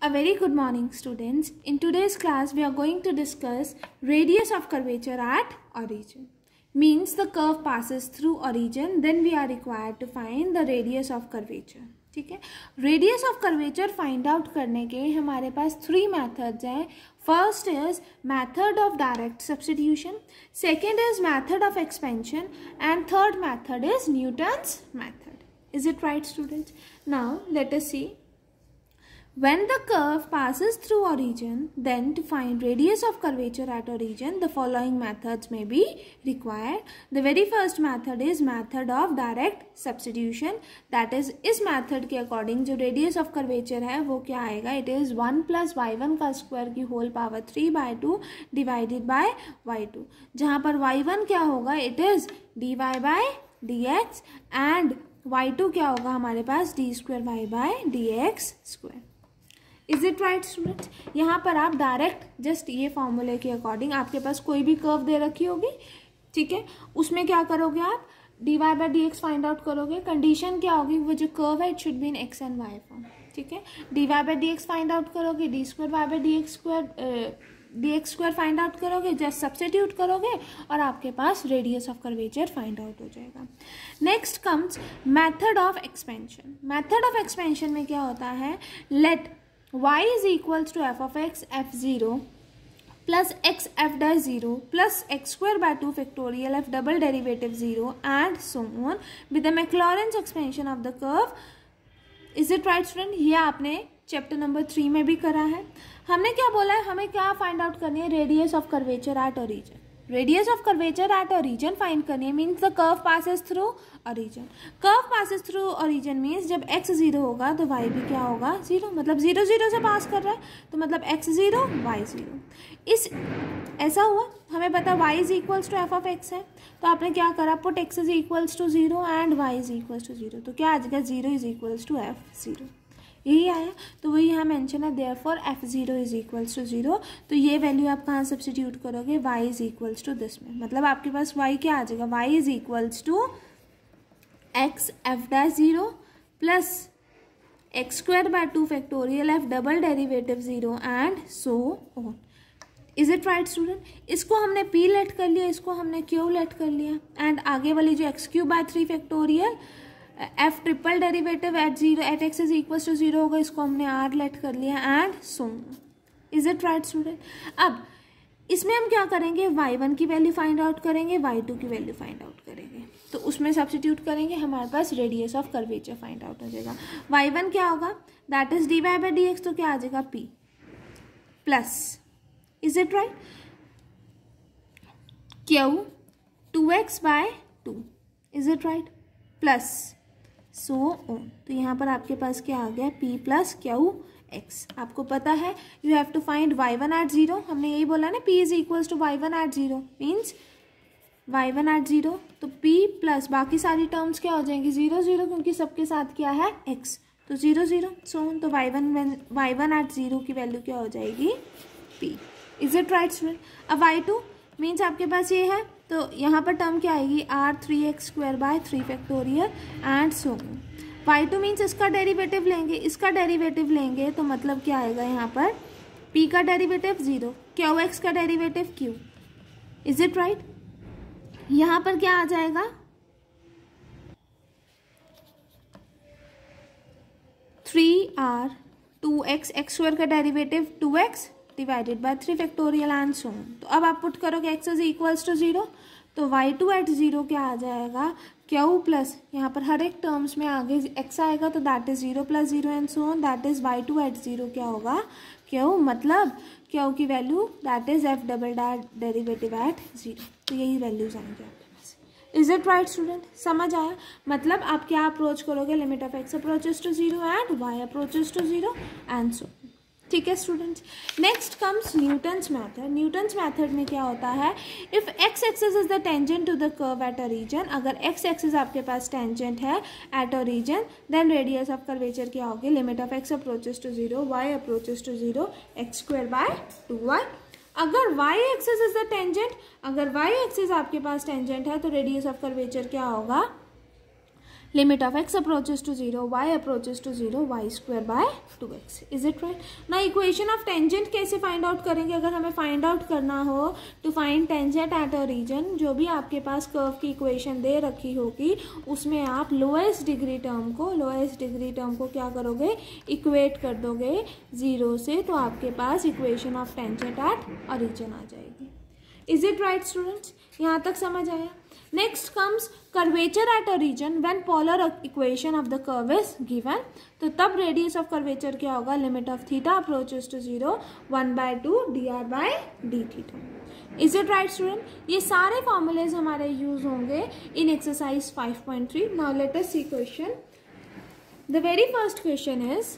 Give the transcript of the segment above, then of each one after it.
A very good morning students. In today's class we are going to discuss radius of curvature at origin. Means the curve passes through origin then we are required to find the radius of curvature. ठीक है radius of curvature find out करने के हमारे पास three methods हैं first is method of direct substitution second is method of expansion and third method is Newton's method is it right students? Now let us see when the curve passes through a region, then to find radius of curvature at a region, the following methods may be required. The very first method is method of direct substitution. That is, is method ke according जो radius of curvature hai, wo kya aega? It is 1 plus y1 ka square ki whole power 3 by 2 divided by y2. जहाँ पर y1 क्या होगा It is dy by dx and y2 क्या होगा हमारे पास d square y by dx square. Is it right student यहाँ पर आप डायरेक्ट जस्ट ये फॉर्मूले के अकॉर्डिंग आपके पास कोई भी कर्व दे रखी होगी ठीक है उसमें क्या करोगे आप d y by d x find out करोगे कंडीशन क्या होगी वो जो कर्व है it should be in x and y form ठीक है d y by d x find out करोगे d square y by d x square d x square find out करोगे जस्ट सब्सटीट्यूट करोगे और आपके पास radius of curvature find out हो जाएगा next comes method of expansion method of expansion में क्या होता है let y is equals to f of x f zero plus x f dash zero plus x square by two factorial f double derivative zero and so on with the Maclaurin's expansion of the curve is it right student ये आपने chapter number three में भी करा है हमने क्या बोला है हमें क्या फाइंड आउट करनी है radius of curvature at origin Radius of curvature at a region find करनी है means the curve passes through a region. Curve passes through a region means जब x जीरो होगा तो y भी क्या होगा जीरो मतलब जीरो जीरो से पास कर रहा है तो मतलब x जीरो y जीरो इस ऐसा हुआ हमें पता y is equals to f of x है तो आपने क्या करा put x is equals to zero and y is equals to zero तो क्या आ जाएगा zero is equals to f zero यही आया तो वही यहाँ मेंशन है therefore f zero is equals to zero तो ये वैल्यू आप कहाँ सब्सिट्यूट करोगे y is equals to this में मतलब आपके पास वाई क्या आ जाएगा y is equals to x f dash zero plus x square by two factorial f double derivative zero and so on is it right student इसको हमने P late कर लिया इसको हमने क्यू लेट कर लिया एंड आगे वाली जो x cube by three factorial f triple derivative at zero at x is equal to zero होगा इसको हमने आर लेट कर लिया and so on is it right student अब इसमें हम क्या करेंगे वाई वन की वैल्यू फाइंड आउट करेंगे वाई टू की वैल्यू फाइंड आउट करेंगे तो उसमें सब्सिट्यूट करेंगे हमारे पास radius of curvature find out हो जाएगा वाई वन क्या होगा that is d y by d x तो क्या आ जाएगा p plus is it right q two x by two is it right plus so on तो यहाँ पर आपके पास क्या आ गया पी प्लस क्यू एक्स आपको पता है you have to find y one at zero हमने यही बोला ना p is equals to y one at zero means y one at zero तो पी प्लस बाकी सारी टर्म्स क्या हो जाएंगी जीरो जीरो क्योंकि सबके साथ क्या है एक्स तो जीरो जीरो सो तो y one y one at zero की वैल्यू क्या हो जाएगी p is it right student अब वाई टू मीन्स आपके पास ये है तो यहाँ पर टर्म क्या आएगी r three x square by three factorial and so y two means इसका डेरिवेटिव लेंगे इसका डेरिवेटिव लेंगे तो मतलब क्या आएगा यहाँ पर पी का डेरिवेटिव जीरो क्यू एक्स का derivative q is it right यहाँ पर क्या आ जाएगा three r two x x square का derivative two x divided by three factorial and तो अब आप पुट करोगे x is equals to zero तो वाई टू एट ज़ीरो क्या आ जाएगा क्यू प्लस यहाँ पर हर एक टर्म्स में आगे एक्स आएगा तो that is zero plus zero and so on that is y two at zero क्या होगा क्यू मतलब क्यू की value that is f double that derivative at zero तो यही वैल्यूज आएंगे आपके पास इज इट राइट स्टूडेंट समझ आया मतलब आप क्या अप्रोच करोगे limit of x approaches to zero and y approaches to zero and so ठीक है students next comes Newton's method Newton's method में क्या होता है if x axis is the tangent to the curve at a region अगर x axis आपके पास tangent है at a region then radius of curvature क्या होगी limit of x approaches to zero y approaches to zero x square by two y अगर y axis is the tangent अगर y axis आपके पास tangent है तो radius of curvature क्या होगा limit of x approaches to 0 y approaches to 0 y square by 2x is it right now equation of tangent कैसे find out करेंगे अगर हमें find out करना हो to find tangent at a region जो भी आपके पास curve की equation दे रखी होगी उसमें आप lowest degree term को lowest degree term को क्या करोगे equate कर दोगे जीरो से तो आपके पास equation of tangent at a region आ जाएगी इज इट राइट स्टूडेंट्स यहाँ तक समझ आया next comes curvature at a region when polar equation of the curve is given तो तब रेडियस ऑफ कर्वेचर क्या होगा limit of theta approaches to zero one by two D R by D theta is it right student ये सारे formulas हमारे use होंगे in exercise five point three now let us see question the very first question is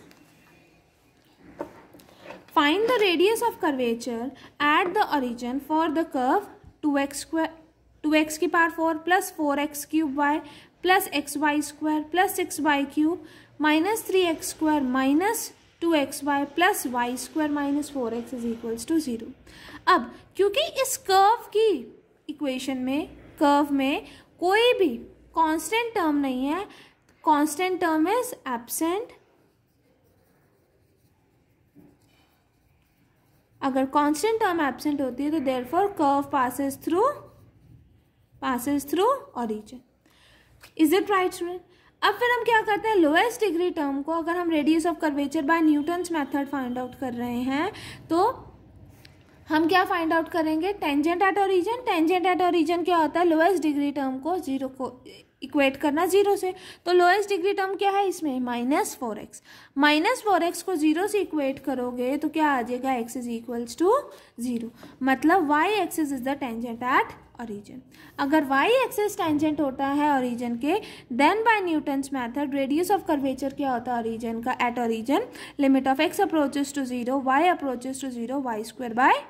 find the radius of curvature at the origin for the curve two x square two x की power four plus four x cube y plus x y square plus six y cube minus three x square minus two x y plus y square minus four x is equals to zero अब क्योंकि इस curve की equation में curve में कोई भी constant term नहीं है कांस्टेंट टर्म इज एबसेंट अगर कांस्टेंट टर्म एब्सेंट होती है तो therefore curve passes through passes through origin is it right student अब फिर हम क्या करते हैं लोएस्ट डिग्री टर्म को अगर हम radius of curvature by Newton's method find out कर रहे हैं तो हम क्या फाइंड आउट करेंगे tangent at origin tangent at origin क्या होता है लोएस्ट डिग्री टर्म को जीरो को इक्वेट करना जीरो से तो लोएस्ट डिग्री टर्म क्या है इसमें minus four x minus four x को जीरो से इक्वेट करोगे तो क्या आ जाएगा x is equals to zero मतलब y is is the tangent at origin अगर वाई एक्सेस टेंजेंट होता है origin के then by Newton's method radius of curvature क्या होता है origin का at origin limit of x approaches to zero y approaches to zero y square by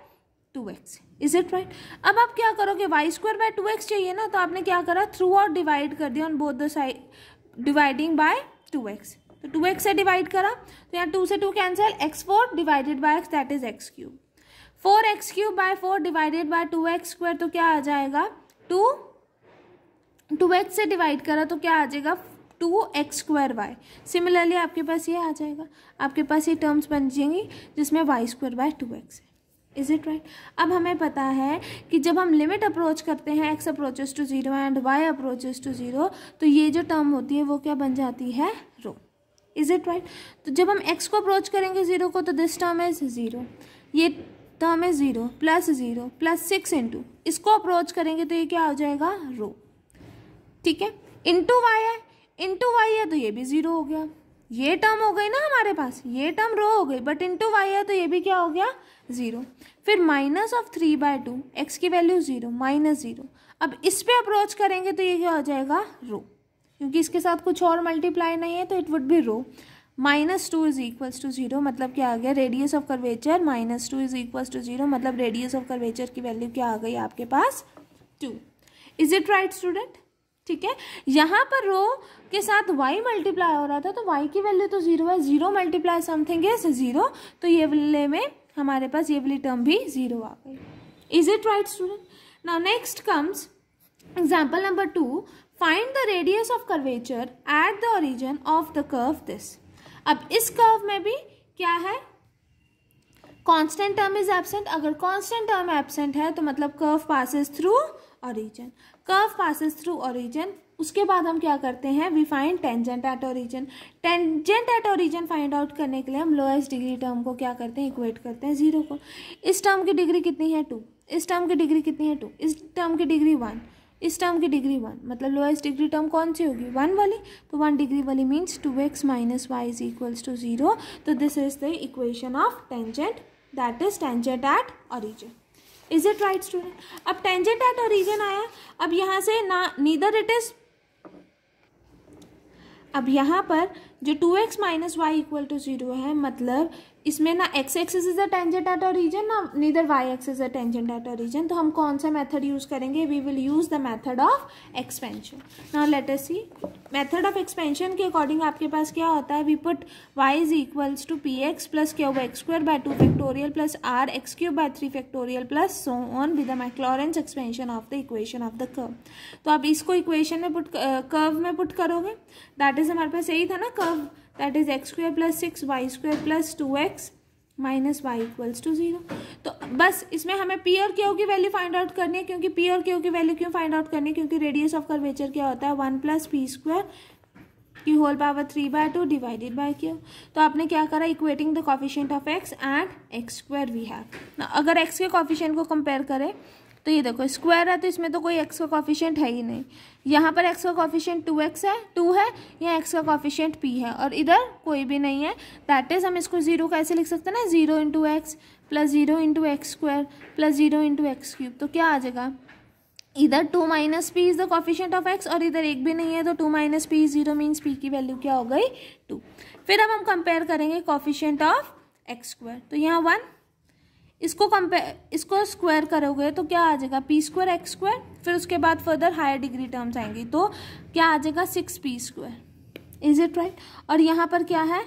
two x is it right अब आप क्या करोगे y square by two x चाहिए ना तो आपने क्या करा थ्रू आउट डिवाइड कर दिया on both the side dividing by two x तो टू एक्स से डिवाइड करा तो यहाँ टू से two cancel x four divided by x that is x cube four x cube by four divided by two x square तो क्या आ जाएगा टू टू एक्स से डिवाइड करा तो क्या आ जाएगा two x square y similarly आपके पास ये आ जाएगा आपके पास ये टर्म्स बन जाएंगी जिसमें y square by two x है इज इट राइट अब हमें पता है कि जब हम लिमिट अप्रोच करते हैं x approaches to zero and y approaches to zero तो ये जो टर्म होती है वो क्या बन जाती है रो इज इट राइट तो जब हम एक्स को अप्रोच करेंगे जीरो को तो दिस टर्म इज जीरो ये तो हमें zero plus zero plus six into इसको अप्रोच करेंगे तो ये क्या हो जाएगा रो ठीक है इंटू वाई है इंटू वाई है तो ये भी ज़ीरो हो गया ये टर्म हो गई ना हमारे पास ये टर्म रो हो गई बट इंटू वाई है तो ये भी क्या हो गया ज़ीरो फिर minus of three by two x की वैल्यू ज़ीरो माइनस ज़ीरो अब इस पर अप्रोच करेंगे तो ये क्या हो जाएगा रो क्योंकि इसके साथ कुछ और मल्टीप्लाई नहीं है तो it would be rho minus two is equals to zero मतलब क्या आ गया radius of curvature minus two is equals to zero मतलब रेडियस ऑफ कर्वेचर की वैल्यू क्या आ गई आपके पास two is it right student ठीक है यहाँ पर रो के साथ वाई मल्टीप्लाई हो रहा था तो वाई की वैल्यू तो जीरो है zero multiply something is zero तो ये वाले में हमारे पास ये वाली टर्म भी जीरो आ गई इज इट राइट स्टूडेंट ना next comes example number two find the radius of curvature at the origin of the curve this अब इस कर्व में भी क्या है कांस्टेंट टर्म इज एबसेंट अगर कांस्टेंट टर्म एबसेंट है तो मतलब curve passes through origin curve passes through origin उसके बाद हम क्या करते हैं we find tangent at origin tangent at origin find out करने के लिए हम लोएस्ट डिग्री टर्म को क्या करते हैं इक्वेट करते हैं जीरो को इस टर्म की डिग्री कितनी है टू इस टर्म की डिग्री कितनी है टू इस टर्म की डिग्री वन इस टर्म की डिग्री वन मतलब लोएस्ट डिग्री टर्म कौन सी होगी वन वाली तो वन डिग्री वाली means two x minus y is equals to zero तो this is the equation of tangent that is tangent at origin is it right student अब tangent at origin आया अब यहाँ से ना नीदर इट इज अब यहाँ पर जो two x minus y equal to zero है मतलब इसमें ना x axis is a tangent at a origin ना neither y axis is a tangent at a origin तो हम कौन सा मेथड यूज करेंगे we will use the method of expansion now let us see method of expansion के according आपके पास क्या होता है we put y is equals to p x plus cube x square by two factorial plus r x cube by three factorial plus so on with the Maclaurin's expansion of the equation of the curve तो आप इसको equation में put curve में put करोगे that is हमारे पास यही था ना curve that is x square plus six y square plus two x minus y equals to zero तो बस इसमें हमें पी और क्यू की वैल्यू फाइंड आउट करनी है क्योंकि पी और क्यू की वैल्यू क्यों फाइंड आउट करनी है क्योंकि रेडियस ऑफ कर्वेचर क्या होता है वन प्लस पी स्क्वायर की whole power three by two divided by q तो आपने क्या करा equating the coefficient of x and x square we have अगर एक्स के कॉफिशेंट को कंपेयर करें तो ये देखो स्क्वायर है तो इसमें तो कोई एक्स का कॉफिशियंट है ही नहीं यहाँ पर एक्स का कॉफिशियंट टू एक्स है टू है या एक्स का कॉफिशियंट पी है और इधर कोई भी नहीं है दैट इज़ हम इसको जीरो कैसे लिख सकते हैं ना zero into x plus zero into x square plus zero into x cube तो क्या आ जाएगा इधर two minus p is the coefficient of x और इधर एक भी नहीं है तो two minus p zero means p की वैल्यू क्या हो गई टू फिर अब हम कंपेयर करेंगे कॉफिशियंट ऑफ एक्स स्क्वायर तो यहाँ वन इसको कंपेयर इसको स्क्वायर करोगे तो क्या आ जाएगा पी स्क्वायर एक्स स्क्वायर फिर उसके बाद फर्दर हायर डिग्री टर्म्स आएंगी तो क्या आ जाएगा six p square is it right और यहाँ पर क्या है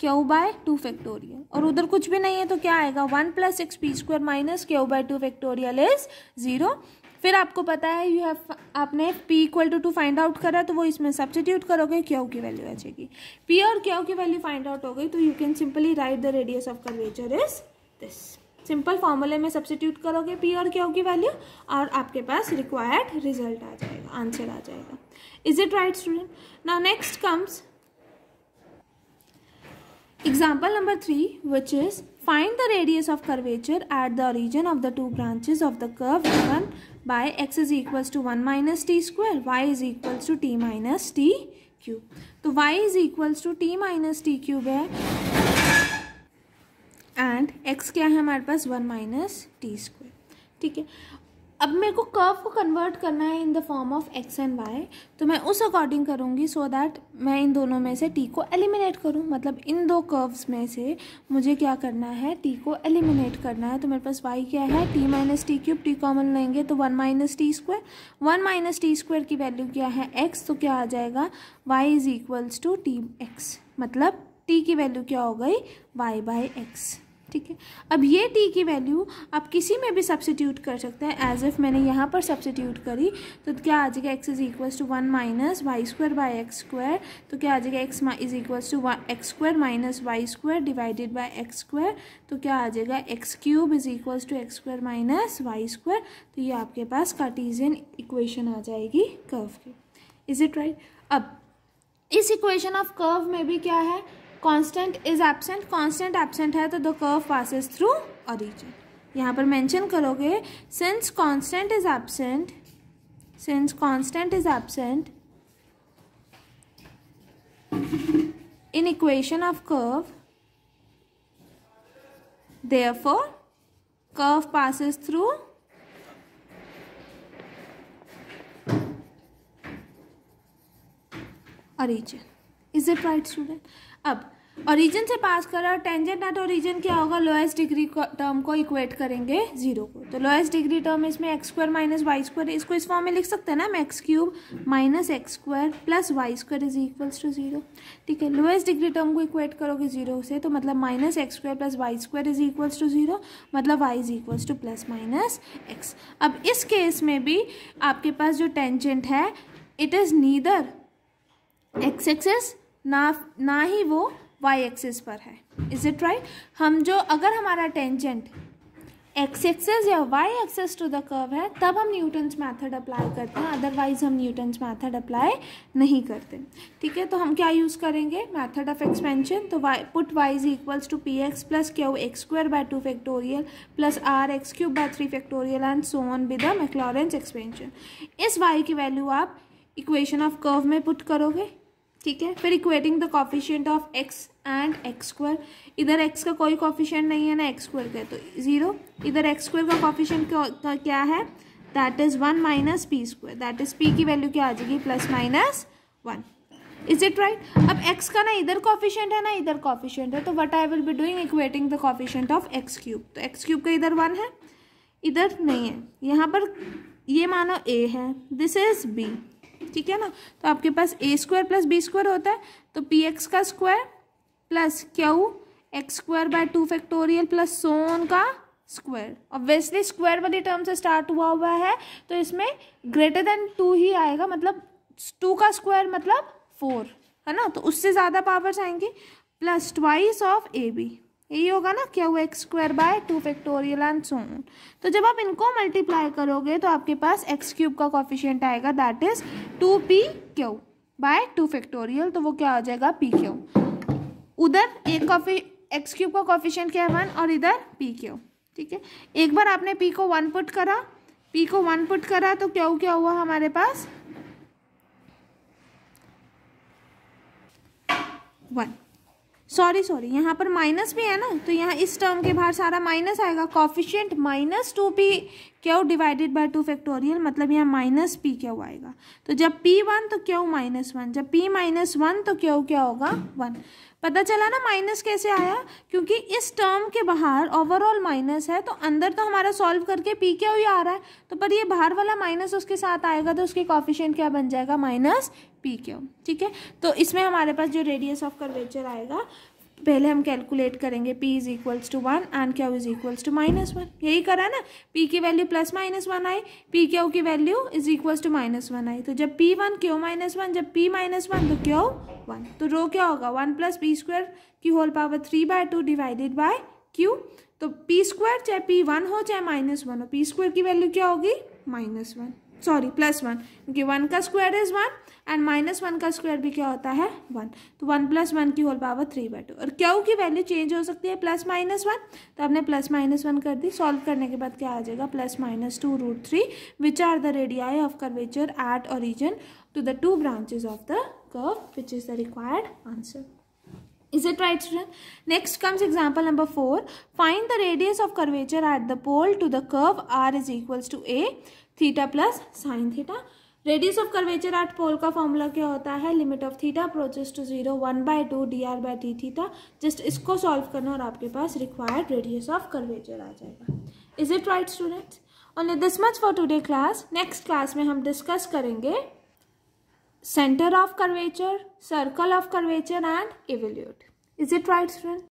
क्यू बाय टू फैक्टोरियल और उधर कुछ भी नहीं है तो क्या आएगा one plus six p square minus q by two factorial is zero फिर आपको पता है यू हैव आपने p equal to two find out करा तो वो इसमें सब्सिट्यूट करोगे क्यू की वैल्यू आ जाएगी पी और क्यू की वैल्यू फाइंड आउट हो गई तो you can simply write the radius of curvature is this simple फॉर्मूले में सब्सिट्यूट करोगे पी और क्यू की वैल्यू और आपके पास रिक्वायर्ड रिजल्ट आ जाएगा आंसर आ जाएगा is it right student now next comes example number three which is find the radius of curvature at the origin of the two branches of the curve given by x is equal to one minus t square y is equal to t minus t cube तो y is equal to t minus t cube है and x क्या है हमारे पास one minus t square ठीक है अब मेरे को कर्व को कन्वर्ट करना है in the form of x and y तो मैं उस अकॉर्डिंग करूँगी सो दैट मैं इन दोनों में से टी को एलिमिनेट करूँ मतलब इन दो कर्व्स में से मुझे क्या करना है टी को एलिमिनेट करना है तो मेरे पास वाई क्या है t minus t cube t common लेंगे तो one minus t square one minus t square की वैल्यू क्या है एक्स तो क्या आ जाएगा y is equals to t x मतलब टी की वैल्यू क्या हो गई वाई बाई एक्स ठीक है अब ये टी की वैल्यू आप किसी में भी सब्सिट्यूट कर सकते हैं एज इफ मैंने यहाँ पर सब्सिट्यूट करी तो क्या आ जाएगा x is equal to one minus y square by x square तो क्या आ जाएगा x is equal to x square minus y square divided by x square तो क्या आ जाएगा x cube is equal to x square minus y square तो ये आपके पास कार्टीजियन इक्वेशन आ जाएगी कर्व की इज इट राइट अब इस इक्वेशन ऑफ कर्व में भी क्या है constant is absent constant absent है तो the curve passes through origin यहाँ पर मेंशन करोगे since constant is absent since constant is absent in equation of curve therefore curve passes through origin is it right student अब origin से pass करा और tangent at origin क्या होगा lowest degree term को इक्वेट करेंगे zero को तो लोएस्ट डिग्री टर्म इसमें x square minus y square इसको इस फॉर्म में लिख सकते हैं ना हम x cube minus x square plus y square is equals to zero ठीक है लोएस्ट डिग्री टर्म को इक्वेट करोगे जीरो से तो मतलब minus x square plus y square is equals to zero मतलब y is equals to plus minus x अब इस केस में भी आपके पास जो टेंजेंट है it is neither x axis ना ना ही वो वाई एक्सिस पर है इज इट राइट हम जो अगर हमारा टेंजेंट x एक्सेस या y axis to the curve है तब हम न्यूटन्स मैथड अप्लाई करते हैं अदरवाइज हम न्यूटन्स मैथड अप्लाई नहीं करते ठीक है तो हम क्या यूज़ करेंगे मैथड ऑफ एक्सपेंशन तो y put y is equals to p x plus q x square by two factorial plus r x cube by three factorial and so on with the expansion इस y की value आप equation of curve में put करोगे ठीक है फिर equating the coefficient of x and x square इधर x का कोई कॉफिशियंट नहीं है ना एक्स स्क्वायर का तो जीरो इधर एक्स स्क्वायर का कॉफिशियंट का क्या है that is one minus p square that is p की वैल्यू क्या आ जाएगी plus minus one is it right अब एक्स का ना इधर कॉफिशियंट है ना इधर कॉफिशियंट है तो what I will be doing equating the coefficient of x cube तो एक्स क्यूब का इधर वन है इधर नहीं है यहाँ पर ये मानो ए है दिस इज बी ठीक है ना तो आपके पास a square plus b square होता है तो पी एक्स का square plus q x square by two factorial plus so on का स्क्वायर ऑब्वियसली स्क्वायर वाली टर्म से स्टार्ट हुआ हुआ है तो इसमें ग्रेटर देन टू ही आएगा मतलब टू का स्क्वायर मतलब फोर है ना तो उससे ज़्यादा पावर्स आएंगी plus twice of a b ये होगा ना क्या हुआ x square by two factorial and so on तो जब आप इनको मल्टीप्लाई करोगे तो आपके पास एक्स क्यूब का कॉफिशियंट आएगा that is two p q by two factorial तो वो क्या हो जाएगा पी क्यू उधर एक कॉफी एक्स क्यूब का कॉफिशियंट क्या है वन और इधर पी क्यू ठीक है एक बार आपने पी को वन पुट करा पी को वन पुट करा तो क्यों क्या हुआ हमारे पास वन सॉरी सॉरी यहाँ पर माइनस भी है ना तो यहाँ इस टर्म के बाहर सारा माइनस आएगा coefficient minus two p q divided by two factorial मतलब यहाँ माइनस पी क्यू आएगा तो जब पी वन तो क्यू माइनस वन जब पी माइनस वन तो क्यू क्या होगा वन पता चला ना माइनस कैसे आया क्योंकि इस टर्म के बाहर ओवरऑल माइनस है तो अंदर तो हमारा सॉल्व करके पी क्यू ही आ रहा है तो पर ये बाहर वाला माइनस उसके साथ आएगा तो उसके कॉफिशियंट क्या बन जाएगा माइनस पी क्यू ठीक है तो इसमें हमारे पास जो रेडियस ऑफ कर्वेचर आएगा पहले हम कैलकुलेट करेंगे p is equals to one and q is equals to minus one यही करा ना p की वैल्यू प्लस माइनस वन आई p क्यू की value is equals to minus one आई तो जब p one q minus one जब p माइनस वन तो क्यू वन तो रो क्या होगा वन प्लस पी स्क्वायर की whole power three by two divided by q तो पी स्क्वायर चाहे पी वन हो चाहे माइनस वन हो पी स्क्वायर की वैल्यू क्या होगी minus one sorry plus one क्योंकि वन का square is one and minus one का स्क्वायर भी क्या होता है वन तो वन प्लस वन की whole power three by two और क्यू की वैल्यू चेंज हो सकती है प्लस माइनस वन तो आपने प्लस माइनस वन कर दी सॉल्व करने के बाद क्या आ जाएगा plus minus two root three which are the radii of curvature at origin to the two branches of the curve which is the required answer is it right student? Next comes example number 4. Find the radius of curvature the the pole to the curve R is equals to theta plus sine theta radius of curvature at pole का formula क्या होता है limit of theta approaches to zero one by two D R by D theta just इसको solve करना और आपके पास required radius of curvature आ जाएगा is it right students only this much for today class next class में हम discuss करेंगे centre of curvature circle of curvature and evolute is it right student